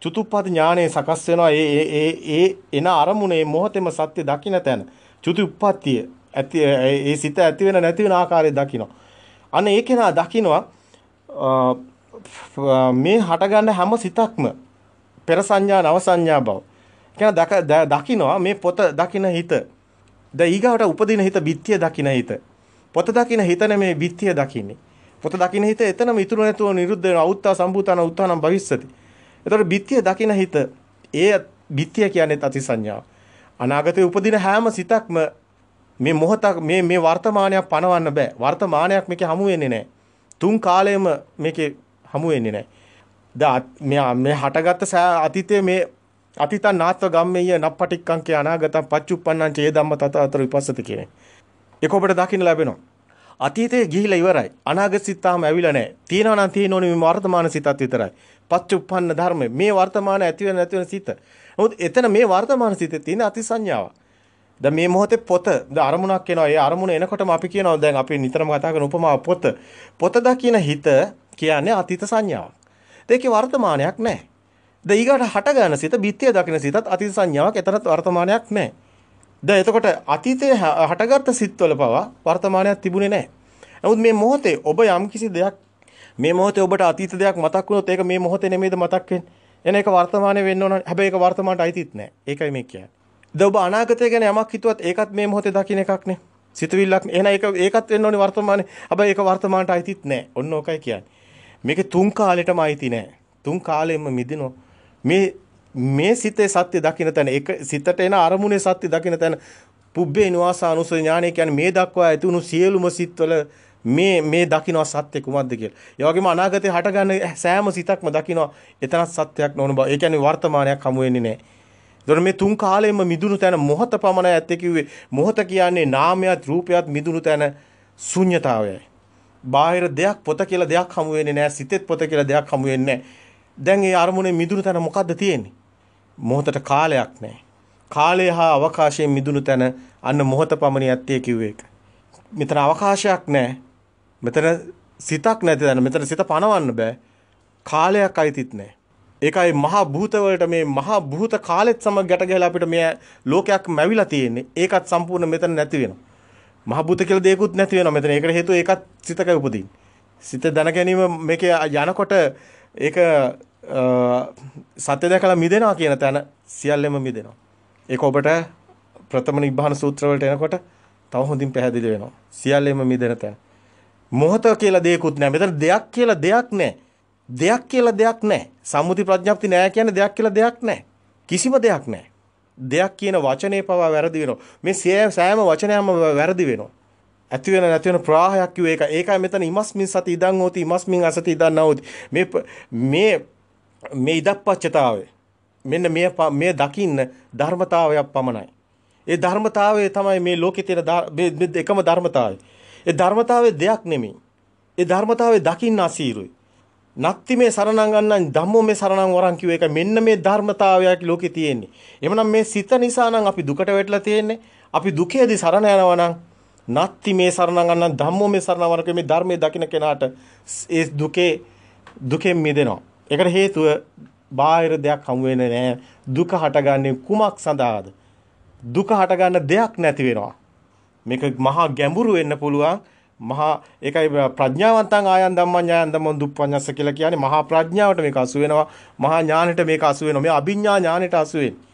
චතුප්පද ඥාණය සකස් වෙනවා. ඒ ඒ ඒ එන අරමුණේ මොහොතේම සත්‍ය දකින්න තැන. චතුප්පත්තිය ඇති ඒ සිත ඇති වෙන නැති වෙන ආකාරය දකිනවා. අන්න ඒ කෙනා දකිනවා මේ හටගන්න හැම සිතක්ම පෙර සංඥා නව සංඥා බව කියන දකිනවා මේ පොත දකින හිත. ද ඊගාවට උපදින හිත බිත්තිය දකින හිත. පොත දකින හිතන මේ බිත්තිය දකින්නේ. පොත දකින හිත එතනම ඉතුරු නැතුව නිරුද්ධ වෙන අවුත්තා සම්භූතන උත්තානම් භවිස්සති. එතකොට බිත්තිය දකින හිත ඒ බිත්තිය කියන්නේ අති සංඥාව. අනාගතේ උපදින හැම සිතක්ම මේ මොහොතක් මේ මේ වර්තමානයක් පණවන්න බෑ. වර්තමානයක් මේකේ හමු වෙන්නේ නැහැ. තුන් කාලයම මේකේ හමු වෙන්නේ නැහැ. ද මෙයා මේ හටගත්ත අතීතයේ මේ අතීතං නාත්ව ගම්මේය නප්පටික්කං කිය අනාගතං පච්චුප්පන්නං චේ ධම්ම තත අතර විපස්සති කියන්නේ. ඒක ඔබට දකින්න ලැබෙනවා. අතීතයේ ගිහිලා ඉවරයි. අනාගත සිත තාම ඇවිල්ලා නැහැ. තියෙනවා නම් තියෙනෝනේ මේ වර්තමාන සිතත් විතරයි. පච්චුප්පන්න ධර්ම මේ වර්තමාන ඇති වෙන නැති වෙන සිත. නමුත් එතන මේ වර්තමාන සිතේ තියෙන අතිසඤ්ඤාව. දැන් මේ මොහොතේ පොත ද අරමුණක් එනවා. ඒ අරමුණ එනකොටම අපි කියනවා දැන් අපි නිතරම කතා කරන උපමාව පොත. පොත දකින හිත කියන්නේ අතීත සංඥාවක්. ඒකේ වර්තමානයක් නැහැ. ද ඊගාට හට ගන්න සිත බිත්තිය දකින සිතත් අතීත සංඥාවක් එතරම් වර්තමානයක් නැහැ. ද එතකොට අතීතයේ හටගත් සිත්වල පවා වර්තමානයක් තිබුණේ නැහැ. නමුත් මේ මොහොතේ ඔබ යම් කිසි දෙයක් මේ මොහොතේ ඔබට අතීත දෙයක් මතක් වුණොත් ඒක මේ මොහොතේ නෙමෙයිද මතක් වෙන්නේ. එන එක වර්තමානයේ වෙන්න ඕන. හැබැයි ඒක වර්තමානට අයිතිත් නැහැ. ඒකයි මේ කියන්නේ. ද ඔබ අනාගතය ගැන යමක් හිතුවත් ඒකත් මේ මොහොතේ දකින්න එකක් නේ. සිතවිල්ලක් එන එක ඒකත් වෙන්න ඕනේ වර්තමානයේ. හැබැයි ඒක වර්තමානට අයිතිත් නැහැ. ඔන්න ඕකයි කියන්නේ. මේකේ තුන් කාලෙටම අයිති නැහැ. තුන් කාලෙම මිදිනවා. මේ මේ සිතේ සත්‍ය දකින්න තැන එක සිතට එන අරමුණේ සත්‍ය දකින්න තැන පුබ්බේ නිවාසානුසය ඥානය කියන්නේ මේ දක්වා ඇතිවුණු සියලුම සිත්වල මේ මේ දකින්න සත්‍ය කුමක්ද කියලා. ඒ වගේම අනාගතේ හටගන්න සෑම සිතක්ම දකින්න එතනත් සත්‍යයක් නොවන බව. ඒ කියන්නේ වර්තමානයක් හමු වෙන්නේ නැහැ. ඒතර මේ තුන් කාලයෙම මිදුණු තැන මොහත පමණයි ඇත්තේ කිව්වේ. මොහත කියන්නේ නාමයත් රූපයත් මිදුණු තැන ශුන්්‍යතාවයයි. බාහිර දෙයක් පොත කියලා දෙයක් හමු වෙන්නේ නැහැ. සිතෙත් පොත කියලා දෙයක් හමු වෙන්නේ නැහැ. දැන් ඒ අරමුණේ මිදුණු තැන මොකද්ද තියෙන්නේ? මොහොතට කාලයක් නැහැ. කාලය හා අවකාශයෙන් මිදුණු තැන අන්න මොහොත පමණි ඇත්තේ කිව්වේ ඒක. මෙතන අවකාශයක් නැහැ. මෙතන සිතක් නැති තැන. මෙතන සිත පනවන්න බෑ. කාලයක් අයිතිත් නැහැ. ඒකයි මහා භූත වලට මේ මහා භූත කාලෙත් සමග ගැට ගහලා අපිට මේ ලෝකයක් මැවිලා තියෙන්නේ. ඒකත් සම්පූර්ණ මෙතන නැති වෙනවා. මහා භූත කියලා දෙයක්වත් නැති වෙනවා මෙතන. ඒකට හේතුව ඒකත් සිතක උපදින්නේ. සිත දැන ගැනීම මේකේ යනකොට ඒක සත්‍ය දැකලා මිදෙනවා කියන තැන සියල්ලෙම මිදෙනවා. ඒක ඔබට ප්‍රථම නිබ්බාන සූත්‍ර වලට එනකොට තව හොඳින් පැහැදිලි වෙනවා. සියල්ලෙම මිදෙන තැන. මොහත කියලා දෙයක්වත් නැහැ. මෙතන දෙයක් කියලා දෙයක් නැහැ. දෙයක් කියලා දෙයක් නැහැ. සම්මුති ප්‍රඥප්ති නැහැ කියන්නේ දෙයක් කියලා දෙයක් නැහැ. කිසිම දෙයක් නැහැ. දෙයක් කියන වචනේ පවා වැරදි වෙනවා. මේ සෑම වචනයක්ම වැරදි වෙනවා. ඇති වෙන නැති වෙන ප්‍රවාහයක් කිව්වේ ඒක. ඒකයි මෙතන ඉමස්මින් සති ඉදන් හෝති ඉමස්මින් අසති ඉදන් නැහොති. මේ මේ මේ ඉදප්පච්චතාවය මෙන්න මේ මේ දකින්න ධර්මතාවයක් පමණයි. ඒ ධර්මතාවය තමයි මේ ලෝකේ තියෙන එකම ධර්මතාවය. ඒ ධර්මතාවයේ දෙයක් නෙමෙයි. ඒ ධර්මතාවයේ දකින්න අසීරුයි. නක්ති මේ සරණං ගන්නන් ධම්මෝ මේ සරණං වරන් කිව්ව එක මෙන්න මේ ධර්මතාවයක් ලෝකේ තියෙන්නේ. එhmenan මේ සිත නිසා නම් අපි දුකට වැටලා තියෙන්නේ. අපි දුකේදී සරණ යනවා නම් නත්ති මේ සරණං ගන්නන් ධම්මෝ මේ සරණං වරන් මේ ධර්මයේ දකින්න කෙනාට ඒ දුකේ දුකෙන් මිදෙනවා. ඒකට හේතුව බාහිර දෙයක් හමු වෙන්නේ නැහැ. දුක හටගන්නේ කුමක් සඳහාද? දුක හටගන්න දෙයක් නැති වෙනවා. මේක මහා ගැඹුරු වෙන්න පුළුවන්. මහා ඒකයි ප්‍රඥාවන්තං ආයන් ධම්මං ඥායන් ධම්මං දුප්පඤ්ඤස්ස කියලා කියන්නේ මහා ප්‍රඥාවට මේක අසු වෙනවා. මහා ඥානෙට මේක අසු වෙනවා. මේ අභිඥා ඥානෙට අසු වෙන්නේ.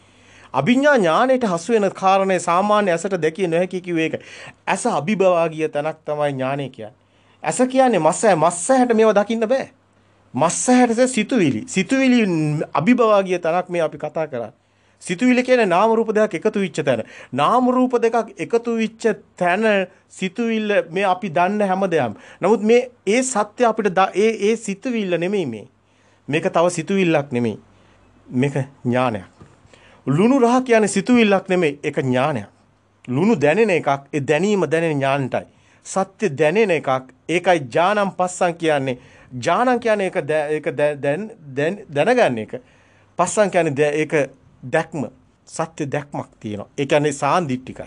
අභිඥා ඥාණයට හසු වෙන කාරණේ සාමාන්‍ය ඇසට දැකිය නොහැකි කිව්වේ ඒක. ඇස අභිභවා ගිය තැනක් තමයි ඥාණය කියන්නේ. ඇස කියන්නේ මස්ස මස්ස හැට මේව දකින්න බෑ. මස්සහැරස සිතුවිලි. සිතුවිලි අභිබවා ගිය තනක් මේ අපි කතා කරන්නේ. සිතුවිලි කියන්නේ නාම රූප දෙකක් එකතු වෙච්ච තැන. නාම රූප දෙකක් එකතු වෙච්ච තැන සිතුවිල්ල මේ අපි දන්න හැම දෙයක්. නමුත් මේ ඒ සත්‍ය අපිට ඒ ඒ සිතුවිල්ල නෙමෙයි මේ. මේක තව සිතුවිල්ලක් නෙමෙයි. මේක ඥානයක්. ලුණු රහ කියන්නේ සිතුවිල්ලක් නෙමෙයි ඒක ඥානයක්. ලුණු දැනෙන එකක් ඒ දැනීම දැනෙන ඥානටයි. සත්‍ය දැනෙන එකක් ඒකයි ඥානම් පස්සන් කියන්නේ ජානං කියන්නේ ඒක ඒක දැන් දැනගන්න එක. පස්සං කියන්නේ ඒක දැක්ම සත්‍ය දැක්මක් තියෙනවා. ඒ කියන්නේ සාන්දිටිකයි.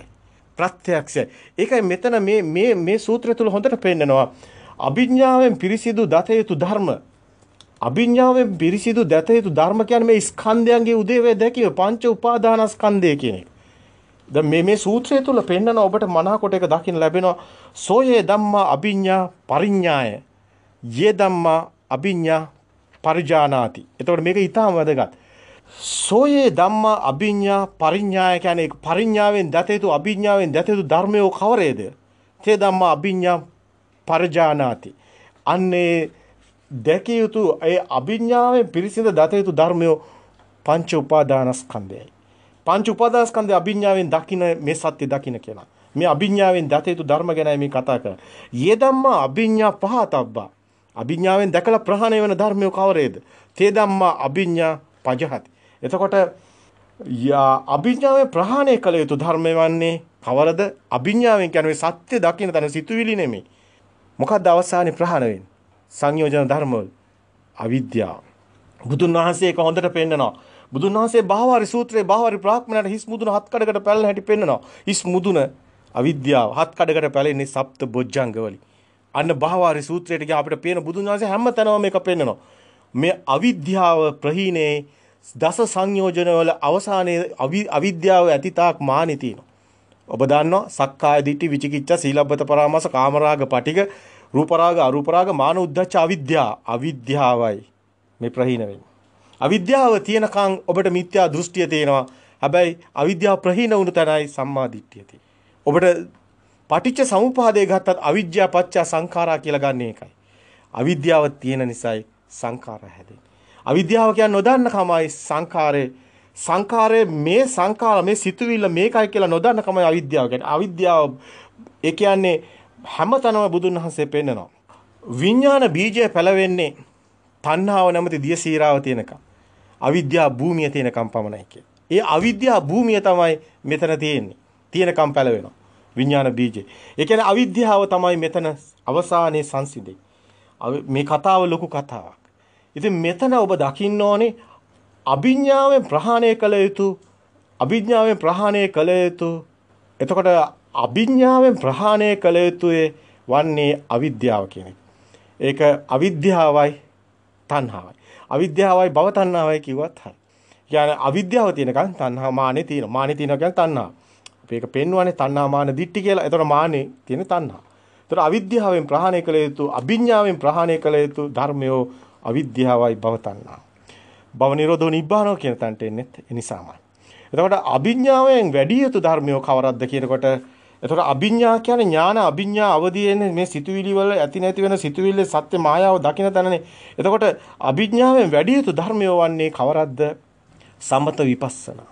ප්‍රත්‍යක්ෂය. ඒකයි මෙතන මේ මේ මේ සූත්‍රය තුල හොඳට පෙන්නනවා. අභිඥාවෙන් පිරිසිදු දත යුතු ධර්ම. අභිඥාවෙන් පිරිසිදු දත යුතු ධර්ම කියන්නේ මේ ස්කන්ධයන්ගේ උදේවැය දැකීම පංච උපාදානස්කන්ධය කියන එක. දැන් මේ මේ සූත්‍රය තුල පෙන්නන ඔබට මනාකොට එක දකින්න ලැබෙනවා. සෝයේ ධම්මා අභිඥා පරිඥාය යේ ධම්මා අභිඤ්ඤා පරිජානාති. එතකොට මේක ඊටම වැදගත්. සෝයේ ධම්මා අභිඤ්ඤා පරිඥාය කියන්නේ පරිඥාවෙන් දත යුතු අභිඥාවෙන් දත යුතු ධර්මයෝ කවරේද? තේ ධම්මා අභිඤ්ඤා පරිජානාති. අන්නේ දැකිය යුතු ඒ අභිඥාවෙන් පිරිසිඳ දත යුතු ධර්මයෝ පංච උපාදානස්කන්ධයයි. පංච උපාදානස්කන්ධය අභිඥාවෙන් දකින මේ සත්‍ය දකින කියලා. මේ අභිඥාවෙන් දත යුතු ධර්ම ගැනයි මේ කතා කරන්නේ. යේ ධම්මා අභිඥා පහතබ්බා අභිඥාවෙන් දැකලා ප්‍රහාණය වෙන ධර්මය කවරේද? තේ ධම්මා අභිඥා පජහති. එතකොට යා අභිඥාවෙන් ප්‍රහාණය කළ යුතු ධර්මය වන්නේ කවරද? අභිඥාවෙන් කියන්නේ සත්‍ය දකින්න තන සිතුවිලි නෙමෙයි. මොකක්ද අවසානයේ ප්‍රහාණය වෙන්නේ? සංයෝජන ධර්මවල අවිද්‍යාව. බුදුන් වහන්සේ ඒක හොඳට පෙන්නනවා. බුදුන් වහන්සේ බාහවරි සූත්‍රයේ බාහවරි බ්‍රාහ්මණයට හිස් මුදුන හත් කඩකට පැලෙන හැටි පෙන්නනවා. හිස් මුදුන අවිද්‍යාව හත් කඩකට පැලෙන්නේ සප්ත බොජ්ජංගවලින්. අන්න බහවාරි සූත්‍රයට ගියා අපිට පේන බුදුන් වහන්සේ හැම තැනම මේක පෙන්නනවා. මේ අවිද්‍යාව ප්‍රහීනේ දස සංයෝජන වල අවසානයේ අවිද්‍යාව ඇතිතාක් මානි තිනවා. ඔබ දන්නවා සක්කාය දිට්ඨි විචිකිච්ඡා සීලබ්බත පරාමාස කාමරාග පටික රූපරාග අරූපරාග මාන උද්දච්ච අවිද්‍යාව අවිද්‍යාවයි මේ ප්‍රහීන වෙන්නේ අවිද්‍යාව තියෙනකන් ඔබට මිත්‍යා දෘෂ්ටිය තියෙනවා හැබැයි අවිද්‍යාව ප්‍රහීන වුණු තැනයි සම්මා දිට්ඨිය තියෙන්නේ ඔබට පටිච්ච සමුපාදය ගත්තත් අවිද්‍යා පත්‍යා සංඛාරා කියලා ගන්න එකයි. අවිද්‍යාව තියෙන නිසායි සංඛාරා හැදෙන්නේ. අවිද්‍යාව කියන්නේ නොදන්න කමයි සංඛාරේ සංඛාරයේ මේ සංඛාර මේ සිතුවිල්ල මේකයි කියලා නොදන්න කමයි අවිද්‍යාව කියන්නේ. අවිද්‍යාව ඒ කියන්නේ හැමතැනම බුදුන් වහන්සේ පෙන්නනවා. විඥාන බීජය පැලවෙන්නේ තණ්හාව නැමැති දිය සීරාව තියෙනකම්. අවිද්‍යා භූමිය තියෙනකම් පමණයි ඒ අවිද්‍යා භූමිය තමයි මෙතන තියෙන්නේ. තියෙනකම් පැලවෙනවා. විඥාන බීජය. ඒ කියන්නේ අවිද්‍යාව තමයි මෙතන අවසානයේ සංසිඳෙන්නේ. මේ කතාව ලොකු කතාවක්. ඉතින් මෙතන ඔබ දකින්න ඕනේ අභිඥාවෙන් ප්‍රහාණය කළ යුතු අභිඥාවෙන් ප්‍රහාණය කළ යුතු එතකොට අභිඥාවෙන් ප්‍රහාණය කළ යුතුයේ වන්නේ අවිද්‍යාව කියන එක. ඒක අවිද්‍යාවයි තණ්හාවයි. අවිද්‍යාවයි භව තණ්හාවයි කිව්වත් හරි. කියන්නේ අවිද්‍යාව තියෙනකන් තණ්හා මානෙ තියෙනවා. මානෙ තියෙනවා කියන්නේ තණ්හාව. අපි ඒක පෙන්වන්නේ තණ්හා මාන දිට්ටි කියලා. එතකොට මානේ තියෙන තණ්හා. එතකොට අවිද්‍යාවෙන් ප්‍රහාණය කළ යුතු, අභිඥාවෙන් ප්‍රහාණය කළ යුතු ධර්මයෝ අවිද්‍යාවයි භව තණ්හා. භව නිරෝධෝ නිබ්බානෝ කියන තැනට එන්නේ ඒ නිසාමයි. එතකොට අභිඥාවෙන් වැඩි යුතු ධර්මයෝ කවරක්ද කියනකොට එතකොට අභිඥා කියන්නේ ඥාන අභිඥා අවදීන්නේ මේ සිතුවිලි වල ඇති නැති වෙන සිතුවිල්ලේ සත්‍ය මායාව දකින තැනනේ. එතකොට අභිඥාවෙන් වැඩි යුතු ධර්මය වන්නේ කවරක්ද? සමත විපස්සනා.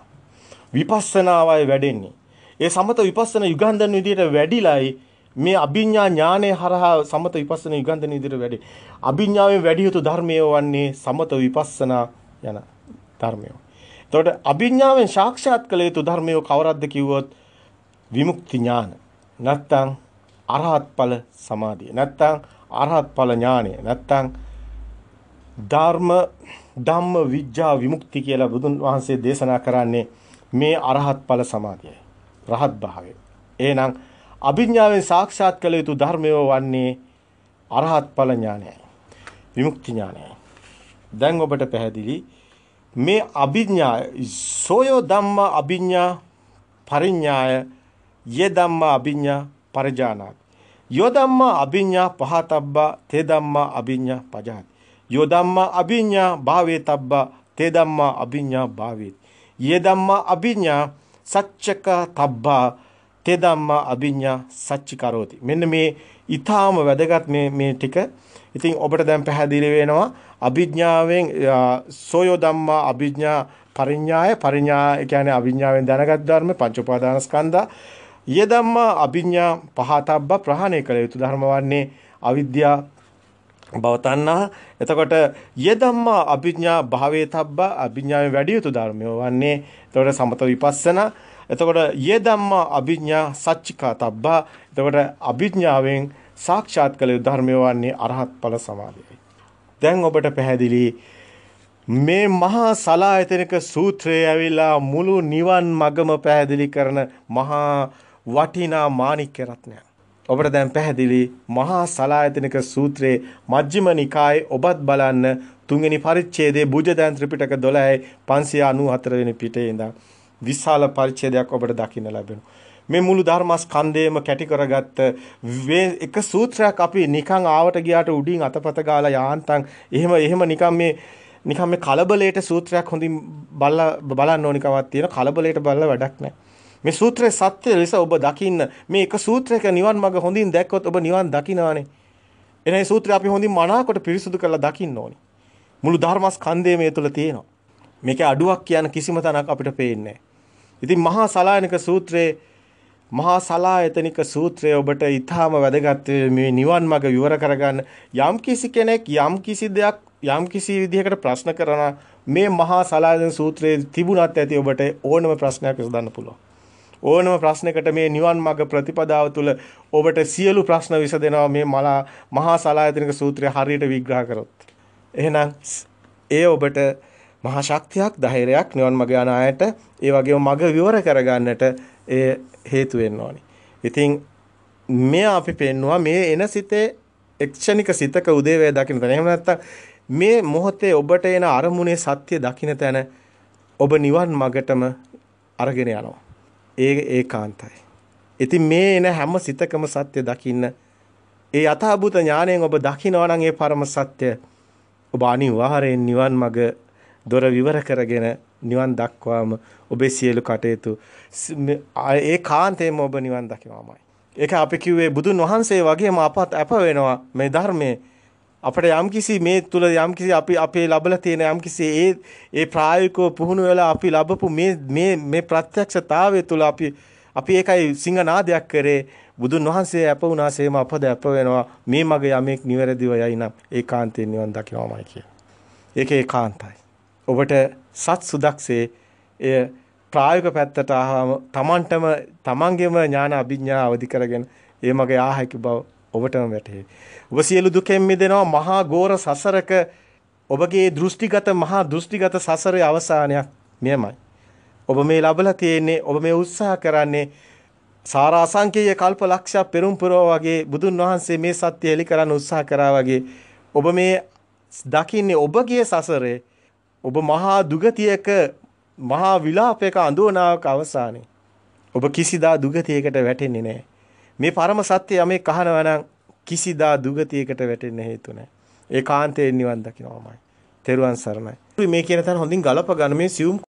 විපස්සනාවයි වැඩෙන්නේ. ඒ සමත විපස්සන යුගන්ධන විදියට වැඩිලයි මේ අභිඥා ඥානය හරහා සමත විපස්සන යුගන්ධන විදියට වැඩි. අභිඥාවෙන් වැඩි යුතු ධර්මය වන්නේ සමත විපස්සනා යන ධර්මය. එතකොට අභිඥාවෙන් සාක්ෂාත් කළ යුතු ධර්මය කවරක්ද කිව්වොත් විමුක්ති ඥාන. නැත්තම් අරහත් ඵල සමාධිය. නැත්තම් අරහත් ඵල ඥානය. නැත්තම් ධර්ම ධම්ම විඥා විමුක්ති කියලා බුදුන් වහන්සේ දේශනා කරන්නේ මේ අරහත් ඵල සමාධියයි. රහත් භාවය. එහෙනම් අභිඥාවෙන් සාක්ෂාත් කළ යුතු ධර්මය වන්නේ අරහත් ඵල ඥානයයි. විමුක්ති ඥානයයි. දැන් ඔබට පැහැදිලි මේ අභිඥා සෝයෝ ධම්ම අභිඥා පරිඥාය යේ ධම්ම අභිඥා පරිජානාති. යෝ ධම්ම අභිඥා පහතබ්බා තේ ධම්ම අභිඥා පජාති. යෝ ධම්ම අභිඥා භාවේ තබ්බා තේ ධම්ම අභිඥා භාවේති. යේ ධම්ම අභිඥා සච්චක තබ්බා තේ ධම්මා අභිඤ්ඤා සච්චි කරෝති. මෙන්න මේ ඊටාම වැදගත් මේ මේ ටික. ඉතින් ඔබට දැන් පැහැදිලි වෙනවා අභිඥාවෙන් සෝයෝ ධම්මා අභිඥා පරිඥාය පරිඥා කියන්නේ අභිඥාවෙන් දැනගත් ධර්ම පංච උපාදානස්කන්ධා ය ධම්මා අභිඥා පහතබ්බ ප්‍රහාණය කළ යුතු ධර්ම වන්නේ අවිද්‍යාව බවතන්නා එතකොට යෙදම්මා අභිඥා භාවේ තබ්බා අභිඥාවෙන් වැඩි යුතු ධර්මය වන්නේ එතකොට සමත විපස්සනා එතකොට යෙදම්මා අභිඥා සච්චිකා තබ්බා එතකොට අභිඥාවෙන් සාක්ෂාත් කළ යුතු ධර්මය වන්නේ අරහත් ඵල සමාධියයි දැන් ඔබට පැහැදිලි මේ මහා සලායතනික සූත්‍රය ඇවිල්ලා මුළු නිවන් මගම පැහැදිලි කරන මහා වටිනා මාණික්‍ය රත්නයක්. ඔබට දැන් පැහැදිලි මහා සලායතනික සූත්‍රයේ මජ්ක්‍ධිම නිකායේ ඔබත් බලන්න තුන්වෙනි පරිච්ඡේදයේ බුජදන් ත්‍රිපිටක 12යි 594 වෙනි පිටේ ඉඳන් විශාල පරිච්ඡේදයක් ඔබට දකින්න ලැබෙනවා. මේ මුළු ධර්මස්කන්ධයම කැටි කරගත්ත එක සූත්‍රයක් අපි නිකන් ආවට ගියාට උඩින් අතපත ගාලා යාන්තම් එහෙම එහෙම නිකන් මේ නිකන් මේ කලබලයට සූත්‍රයක් හොඳින් බලලා බලන්න ඕනිකමක් තියෙන කලබලයට බලලා වැඩක් නැහැ. මේ සූත්‍රයේ සත්‍ය ලෙස ඔබ දකින්න මේ එක සූත්‍රයක නිවන් මඟ හොඳින් දැක්කොත් ඔබ නිවන් දකිනානේ. එනේ සූත්‍රය අපි හොඳින් මනාකොට පිරිසුදු කරලා දකින්න ඕනි. මුළු ධර්මස්කන්ධය මේ තුල තියෙනවා. මේකේ අඩුවක් කියන කිසිම තැනක් අපිට පේන්නේ ඉතින් මහා සලායනික සූත්‍රයේ මහා සලායතනික සූත්‍රය ඔබට ඊටාම වැදගත් මේ නිවන් මඟ විවර කරගන්න යම් කිසි කෙනෙක් යම් කිසි දෙයක් යම් කිසි විදිහකට ප්‍රශ්න කරන මේ මහා සලායතන සූත්‍රයේ තිබුණත් ඇති ඔබට ඕනම ප්‍රශ්නයක් විසඳන්න පුළුවන්. ඕනම ප්‍රශ්නයකට මේ නිවන් මාර්ග ප්‍රතිපදාව තුළ ඔබට සියලු ප්‍රශ්න විසඳෙනවා මේ මලා මහා සලායතනික සූත්‍රය හරියට විග්‍රහ කරොත්. එහෙනම් ඒ ඔබට මහා ශක්තියක් ධෛර්යයක් නිවන් මාර්ග යන අයට ඒ වගේම මග විවර කරගන්නට ඒ හේතු වෙන්න ඕනි. ඉතින් මේ අපි පෙන්නවා මේ එන සිතේ එක්ෂණික සිතක උදේවැය දකින්න තැන. එහෙම නැත්නම් මේ මොහොතේ ඔබට එන අරමුණේ සත්‍ය දකින්න තැන ඔබ නිවන් මගටම අරගෙන යනවා. ඒ ඒකාන්තයි. ඉතින් මේ එන හැම සිතකම සත්‍ය දකින්න ඒ යථාභූත ඥාණයෙන් ඔබ දකිනවා නම් ඒ පරම සත්‍ය ඔබ අනිවාර්යෙන් නිවන් මඟ දොර විවර කරගෙන නිවන් දක්වාම ඔබේ සියලු කටයුතු ඒ කාන්තේම ඔබ නිවන් දකිනවාමයි. ඒක අපි කිව්වේ බුදුන් වහන්සේ වගේම අපත් අප වෙනවා මේ ධර්මයේ අපිට යම්කිසි මේ තුල යම්කිසි අපි අපේ ලබලා තියෙන යම්කිසි ඒ ඒ ප්‍රායෝගිකව පුහුණු වෙලා අපි ලැබපු මේ මේ මේ ප්‍රත්‍යක්ෂතාවය තුල අපි අපි ඒකයි සිංහනාදයක් කරේ බුදුන් වහන්සේ අප වුණාසේම අපද අප වෙනවා මේ මග යමෙක් නිවැරදිව යයි නම් ඒකාන්තයෙන් නිවන් දකිනවාමයි කිය. ඒක ඒකාන්තයි. ඔබට සත් සුදක්සේ එය ප්‍රායෝගික පැත්තට ආවම තමන්ටම තමන්ගේම ඥාන අභිඥා අවදි කරගෙන ඒ මග යා හැකි බව ඔබටම වැටහේ. ඔබ සියලු දුකෙන් මිදෙනවා මහා ගෝර සසරක ඔබගේ දෘෂ්ටිගත මහා දෘෂ්ටිගත සසරේ අවසානයක් මෙයමයි. ඔබ මේ ලබලා තියෙන්නේ ඔබ මේ උත්සාහ කරන්නේ සාරාසංකේය කල්ප ලක්ෂ පෙරම් පුරව වගේ බුදුන් වහන්සේ මේ සත්‍ය හෙළි කරන්න උත්සාහ කරා වගේ ඔබ මේ දකින්නේ ඔබගේ සසරේ ඔබ මහා දුගතියක මහා විලාපයක අඳුනාවක අවසානයේ ඔබ කිසිදා දුගතියකට වැටෙන්නේ නැහැ මේ පරම සත්‍ය යමේ කහනවා නම් කිසිදා දුගතියකට වැටෙන්න හේතු නැහැ. ඒකාන්තයෙන් නිවන් දකින්නමයි. තෙරුවන් සරණයි. මේ කියන තැන හොඳින් ගලප ගන්න මේ සියුම්